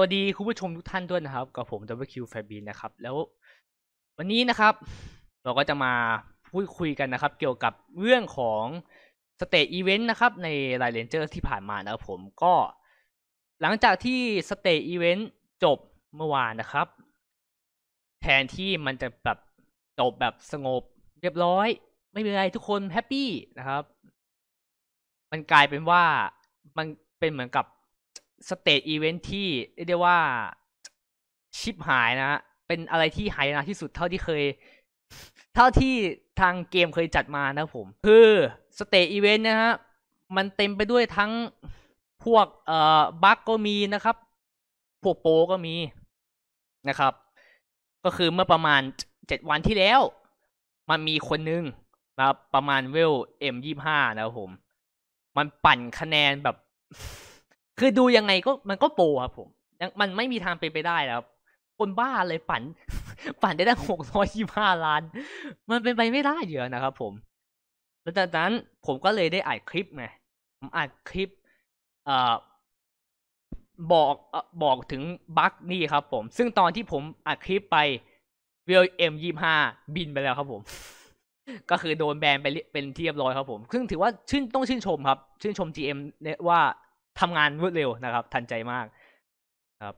วัสดีคุณผู้ชมทุกท่านด้วยนะครับกับผม WQ f a b i n นะครับแล้ววันนี้นะครับ เราก็จะมาพูดคุยกันนะครับเกี่ยวกับเรื่องของสเตจอีเวนต์นะครับในายเลนเจอร์ที่ผ่านมานะครับผมก็ หลังจากที่สเตจอีเวนต์จบเมื่อวานนะครับ แทนที่มันจะแบบ จบแบบสงบ เรียบร้อย ไม่มีอะไรทุกคนแฮปปี้นะครับ มันกลายเป็นว่ามันเป็นเหมือนกับสเตจอีเวนท์ที่ เรียกว่าชิปหายนะ เป็นอะไรที่หายนะ ที่สุดเท่าที่เคย เท่าที่ทางเกมเคยจัดมานะ ผม คือสเตจอีเวนท์นะฮะ มันเต็มไปด้วยทั้งพวกเอ่อ บัคกก็มีนะครับ พวกโปก็มีนะครับ ก็คือเมื่อประมาณเจ็ดวันที่แล้ว มันมีคน นึงนะครับประมาณเวลเอ็มยี่ห้านะครับผม มันปั่นคะแนนแบบคือดูยังไงก็มันก็โปครับ ผมมันไม่มีทางเป็นไปได้แล้วคนบ้าเลยฝันฝันได้ตั้งหกร้อยยี่ห้าล้าน มันเป็นไปไม่ได้เยอะนะครับ ผมแล้วจากนั้นผมก็เลยได้อ่านคลิปไงผมอานคลิป เอ่อบอกบอกถึงบั๊กนี่ครับ ผม ซึ่งตอนที่ผมอัดคลิปไปวลเอ็มยี่ห้าบินไปแล้วครับ ผม ก็คือโดนแบนไปเป็นที่เรียบร้อยครับผม ซึ่งถือว่าชื่นต้องชื่นชมครับ ชื่นชมีเอ็มว่าทำงานรวดเร็วนะครับ ทันใจมากครับ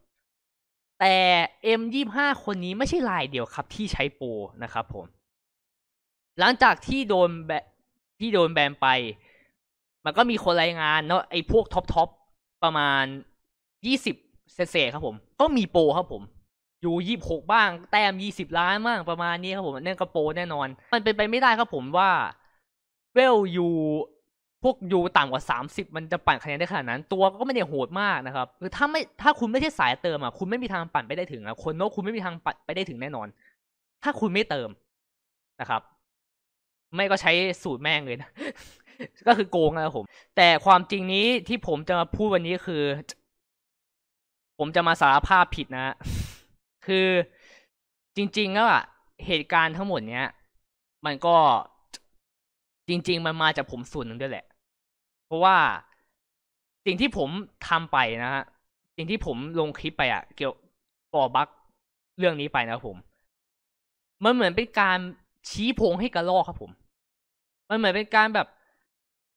แต่ M25 คนนี้ไม่ใช่รายเดียวครับที่ใช้โปรนะครับผม หลังจากที่โดนแบที่โดนแบนไป มันก็มีคนรายงานเนาะไอ้พวกท็อปทอปประมาณยี่สิบเศษครับผม ก็มีโปรครับผม อยู่ยี่บหกบ้างแต้มยี่สิบล้านบ้างประมาณนี้ครับผมนี่ยกะโปรแน่นอน มันเป็นไปไม่ได้ครับผมว่าเวลยูพวกยูต่ำกว่า30 มันจะปั่นคะแนนได้ขนาดนั้น ตัวก็ไม่ได้โหดมากนะครับคือถ้าไม่ถ้าคุณไม่ใช่สายเติมอ่ะคุณไม่มีทางปั่นไปได้ถึงอ่ะคนโนคุณไม่มีทางปั่นไปได้ถึงแน่นอน ถ้าคุณไม่เติมนะครับ ไม่ก็ใช้สูตรแม่งเลยนะ ก็คือโกงนะผม แต่ความจริงนี้ที่ผมจะมาพูดวันนี้คือ ผมจะมาสารภาพผิดนะคือจริง ๆ แล้วอ่ะเหตุการณ์ทั้งหมดเนี้ยมันก็จริง ๆมันมาจากผมส่วนหนึ่งด้วยแหละเพราะว่าสิ่งที่ผมทำไปนะฮะสิ่งที่ผมลงคลิปไปอะเกี่ยวก่อบั๊กเรื่องนี้ไปนะผมมันเหมือนเป็นการชี้พงให้กระลอกครับผมมันเหมือนเป็นการแบบ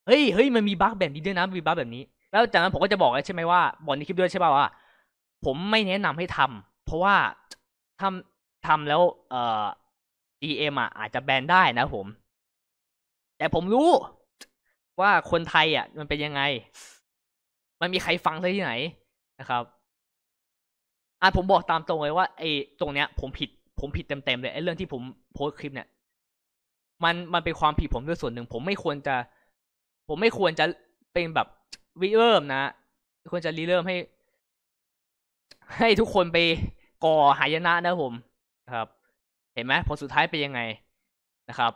เฮ้ยเฮ้ยมันมีบั๊กแบบนี้ด้วยนะมีบั๊กแบบนี้ แล้วจากนั้นผมก็จะบอกใช่ไหมว่าบอกในคลิปด้วยใช่ป่าว่าผมไม่แนะนำให้ทำ เพราะว่าทำทำแล้ว เอ่อ GM อ่ะอาจจะแบนได้นะผม แต่ผมรู้ว่าคนไทยอ่ะมันเป็นยังไง มันมีใครฟังที่ไหนนะครับอ่ะผมบอกตามตรงเลย ว่าไอ้ ตรงเนี้ยผมผิดผมผิดเต็มๆเลยไอ้เรื่องที่ผมโพสคลิปเนี่ยมันมันเป็นความผิดผมด้วยส่วนหนึ่ง ผมไม่ควรจะ ผมไม่ควรจะเป็นแบบวิเริ่มนะ ควรจะรีเริ่มให้ ให้ทุกคนไปก่อหายนะนะผมครับ เห็นไหมพอสุดท้ายเป็นยังไงนะครับ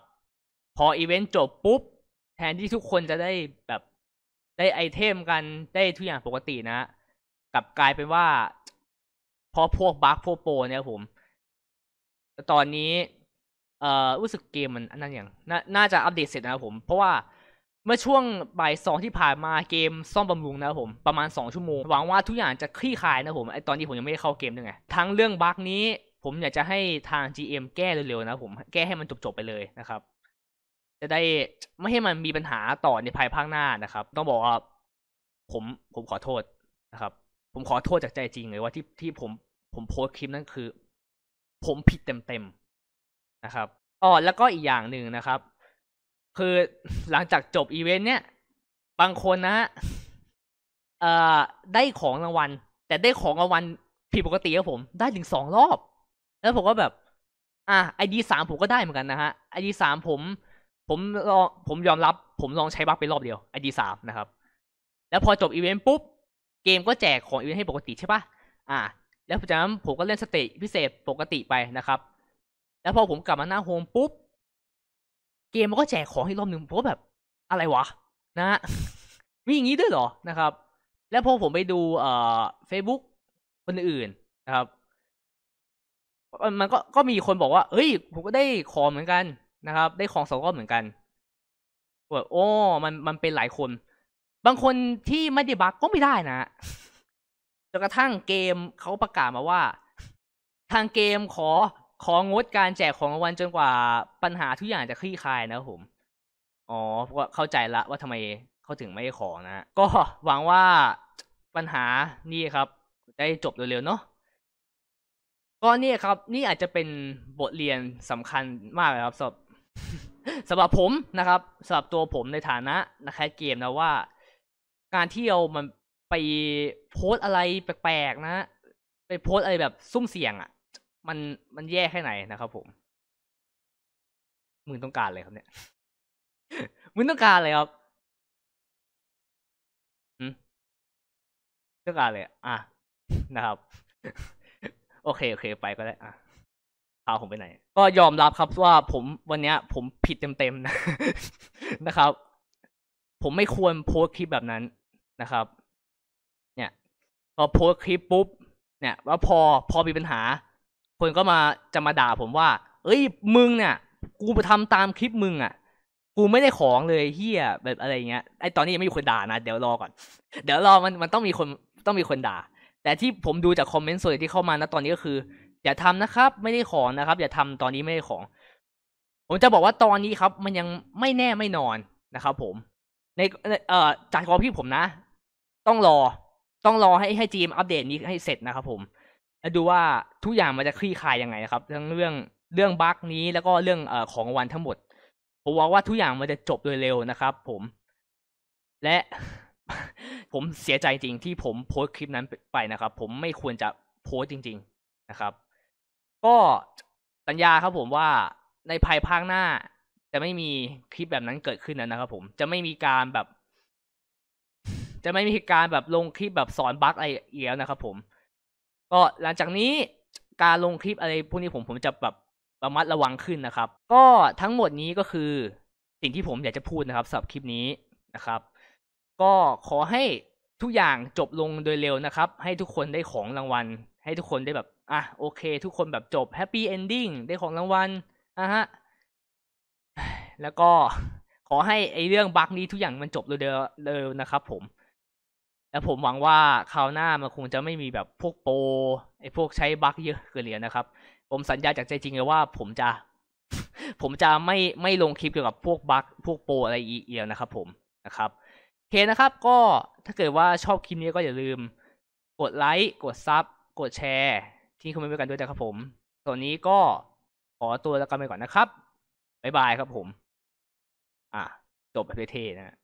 พออีเวนต์จบปุ๊บแทนที่ทุกคนจะได้แบบได้ไอเทมกันได้ทุกอย่างปกตินะกลับกลายเป็นว่า พอพวกบัคพวกโปรเนี่ยผมตอนนี้เอ่อรู้สึกเกมมันนั่นอย่างนน่าจะอัปเดตเสร็จนะผมเพราะว่าเมื่อช่วงบ่ายสองที่ผ่านมาเกมซ่อมบำรุงนะผมประมาณสองชั่วโมงหวังว่าทุกอย่างจะคลี่คลาย นะผมไอตอนนี้ผมยังไม่ได้เข้าเกมด้วยไงทั้งเรื่องบั๊กนี้ ผม อยากจะให้ทาง GM แก้เร็วๆนะผม แก้ให้มันจบๆไปเลยนะครับจะได้ไม่ให้มันมีปัญหาต่อในภายภาคหน้านะครับ ต้องบอกว่าผมผมขอโทษนะครับ ผมขอโทษจากใจจริงเลยว่าที่ที่ผมผมโพสคลิปนั้นคือ ผมผิดเต็มๆนะครับอ๋อแล้วก็อีกอย่างหนึ่งนะครับ คือหลังจากจบอีเวนต์เนี้ยบางคนนะเอ่อได้ของรางวัล แต่ได้ของรางวัลผิดปกติครับผมได้ถึงสองรอบ แล้วผมก็แบบ อ่ะไอดีสามผมก็ได้เหมือนกันนะฮะไอดีสามผมผมลองผมยอมรับ ผมลองใช้บัคไปรอบเดียวไอดีสามนะครับ แล้วพอจบอีเวนต์ปุ๊บเกมก็แจกของอีเวนต์ให้ปกติใช่ปะอ่า แล้วจากนั้นผมก็เล่นสเตจพิเศษปกติไปนะครับ แล้วพอผมกลับมาหน้าโฮมปุ๊บเกมมันก็แจกของให้รอบหนึ่งผมาะแบบอะไรวะ นะมีอย่างนี้ด้วยเหรอนะครับ แล้วพอผมไปดูเอ่อเฟซบุ๊กคนอื่นนะครับ มันก็ก็มีคนบอกว่าเฮ้ย ผมก็ได้ของเหมือนกันนะครับ ได้ของสองรอบเหมือนกันแบบโอ้มันมันเป็นหลายคน บางคนที่ไม่ได้บักก็ไม่ได้นะจนกระทั่งเกมเขาประกาศมาว่า ทางเกมขอของงดการแจกของรางวัลจนกว่าปัญหาทุกอย่างจะคลี่คลายนะผมอ๋อเข้าใจละว่าทำไมเขาถึงไม่ได้ขอนะ ก็ หวังว่าปัญหานี่ครับได้จบเร็วๆเนาะก็นี่ครับ นี่อาจจะเป็นบทเรียนสำคัญมากเลยครับสำหรับสำหรับผมนะครับ สำหรับตัวผมในฐานะนักแคสเกมนะว่าการที่เอามันไปโพสอะไรแปลกๆนะไปโพสอะไรแบบซุ่มเสี่ยงอะ่ะ มันมันแย่แค่ไหนนะครับผม มึงต้องการอะไรครับเนี่ย มึงต้องการอะไรครับอืมต้องการอะไรอ่ะนะครับ โอเคโอเคไปก็ได้อ่ะพาผมไปไหนก็ยอมรับครับว่าผมวันเนี้ยผมผิดเต็มๆนะนะครับ ผมไม่ควรโพสคลิปแบบนั้นนะครับ เนี่ยพอโพสคลิปปุ๊บเนี่ย ว่าพอพอมีปัญหา คนก็มาจะมาด่า ผมว่าเอ้ยมึงเนี่ย กูไปทำตามคลิปมึงอ่ะ กูไม่ได้ของเลยเฮียแบบอะไรเงี้ยไอตอนนี้ยังไม่มีคนด่านะเดี๋ยวรอก่อนเดี๋ยวรอมันมันต้องมีคนต้องมีคนด่า แต่ที่ผมดูจากคอมเมนต์ส่วนที่เข้ามานะตอนนี้ก็คืออย่าทำนะครับ ไม่ได้ของนะครับ อย่าทำตอนนี้ไม่ได้ของ ผมจะบอกว่าตอนนี้ครับมันยังไม่แน่ไม่นอนนะครับ ผมในเอ่อจากความพี่ผมนะ ต้องรอ ต้องรอให้ให้จีม อัปเดตนี้ให้เสร็จนะครับ ผมแล้วดูว่าทุกอย่างมันจะคลี่คลาย ยังไงนะครับทั้งเรื่องเรื่องบั๊กนี้แล้วก็เรื่องเอ่อของวันทั้งหมดผมหวังว่าทุกอย่างมันจะจบโดยเร็วนะครับ ผม และผมเสียใจจริงที่ผมโพสต์คลิปนั้นไปนะครับ ผมไม่ควรจะโพสต์จริง ๆนะครับก็สัญญาครับผมว่าในภายภาคหน้าจะไม่มีคลิปแบบนั้นเกิดขึ้นนะครับ ผมจะไม่มีการแบบ จะไม่มีการแบบลงคลิปแบบสอนบั๊กอะไรเอียวนะครับ ผม ก็หลังจากนี้การลงคลิปอะไรพวกนี้ผม ผมจะแบบระมัดระวังขึ้นนะครับ ก็ทั้งหมดนี้ก็คือสิ่งที่ผมอยากจะพูดนะครับสำหรับคลิปนี้นะครับ ก็ขอให้ทุกอย่างจบลงโดยเร็วนะครับ ให้ทุกคนได้ของรางวัล ให้ทุกคนได้แบบอ่ะโอเค ทุกคนแบบจบแฮปปี้เอนดิ้งได้ของรางวัลนะฮะแล้วก็ขอให้ไอเรื่องบั๊กนี้ทุกอย่างมันจบเร็วๆเร็วนะครับผม แล้วผมหวังว่าคราวหน้ามันคงจะไม่มีแบบพวกโปรไอพวกใช้บั๊กเยอะเกินเหลืนะครับ ผมสัญญาจากใจจริงเลยว่า ผมจะ ผมจะไม่ไม่ลงคลิปเกี่ยวกับพวกบั๊กพวกโปรอะไรอีกเอียวนะครับผมนะครับโอเคนะครับ ก็ถ้าเกิดว่าชอบคลิปนี้ก็อย่าลืม กดไลค์กดซับกดแชร์ที่คุณไม่ด้วกันด้วยนะครับผมตอวนนี้ก็ ขอตัวแล้วกันไปก่อนนะครับ บ๊ายบายครับผม อ่ะจบไปเท่นะ